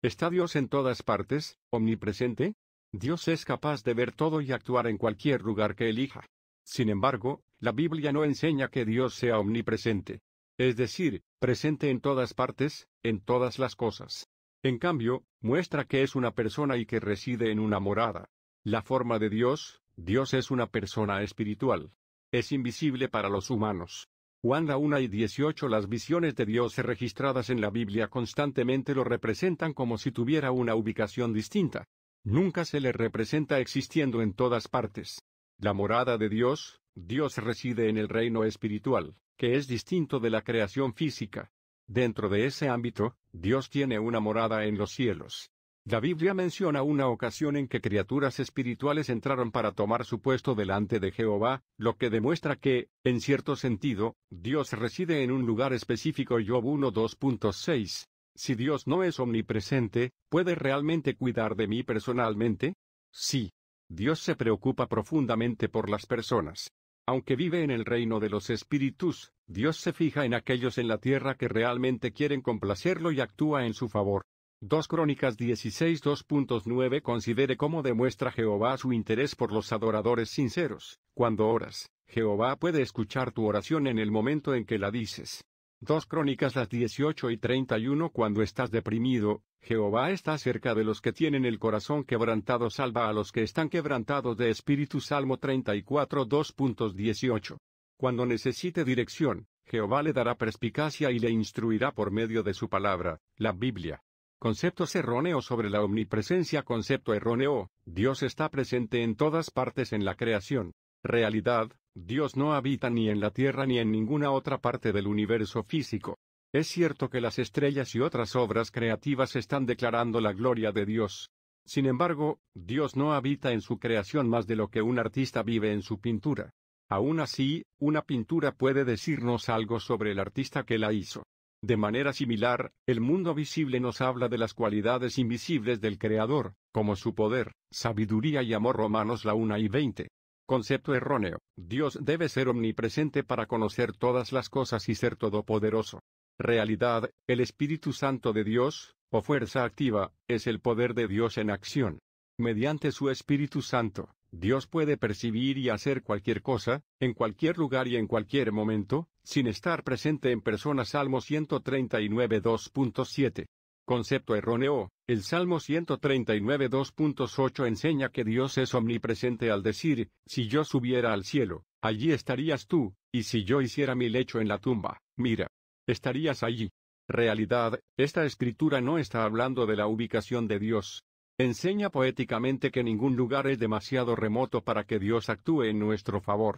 ¿Está Dios en todas partes, omnipresente? Dios es capaz de ver todo y actuar en cualquier lugar que elija. Sin embargo, la Biblia no enseña que Dios sea omnipresente. Es decir, presente en todas partes, en todas las cosas. En cambio, muestra que es una persona y que reside en una morada. La forma de Dios, Dios es una persona espiritual. Es invisible para los humanos. Juan 1 y 18 Las visiones de Dios registradas en la Biblia constantemente lo representan como si tuviera una ubicación distinta. Nunca se le representa existiendo en todas partes. La morada de Dios, Dios reside en el reino espiritual, que es distinto de la creación física. Dentro de ese ámbito, Dios tiene una morada en los cielos. La Biblia menciona una ocasión en que criaturas espirituales entraron para tomar su puesto delante de Jehová, lo que demuestra que, en cierto sentido, Dios reside en un lugar específico. Job 1.2.6. Si Dios no es omnipresente, ¿puede realmente cuidar de mí personalmente? Sí. Dios se preocupa profundamente por las personas. Aunque vive en el reino de los espíritus, Dios se fija en aquellos en la tierra que realmente quieren complacerlo y actúa en su favor. 2 Crónicas 16 2.9 Considere cómo demuestra Jehová su interés por los adoradores sinceros. Cuando oras, Jehová puede escuchar tu oración en el momento en que la dices. 2 Crónicas las 18 y 31 Cuando estás deprimido, Jehová está cerca de los que tienen el corazón quebrantado, salva a los que están quebrantados de espíritu. Salmo 34 Cuando necesite dirección, Jehová le dará perspicacia y le instruirá por medio de su palabra, la Biblia. Conceptos erróneos sobre la omnipresencia. Concepto erróneo, Dios está presente en todas partes en la creación. Realidad, Dios no habita ni en la Tierra ni en ninguna otra parte del universo físico. Es cierto que las estrellas y otras obras creativas están declarando la gloria de Dios. Sin embargo, Dios no habita en su creación más de lo que un artista vive en su pintura. Aún así, una pintura puede decirnos algo sobre el artista que la hizo. De manera similar, el mundo visible nos habla de las cualidades invisibles del Creador, como su poder, sabiduría y amor romanos la 1 y 20. Concepto erróneo, Dios debe ser omnipresente para conocer todas las cosas y ser todopoderoso. Realidad, el Espíritu Santo de Dios, o fuerza activa, es el poder de Dios en acción. Mediante su Espíritu Santo, Dios puede percibir y hacer cualquier cosa, en cualquier lugar y en cualquier momento, sin estar presente en persona. Salmo 139 2.7. Concepto erróneo, el Salmo 139 2.8 enseña que Dios es omnipresente al decir, si yo subiera al cielo, allí estarías tú, y si yo hiciera mi lecho en la tumba, mira, estarías allí. Realidad, esta escritura no está hablando de la ubicación de Dios. Enseña poéticamente que ningún lugar es demasiado remoto para que Dios actúe en nuestro favor.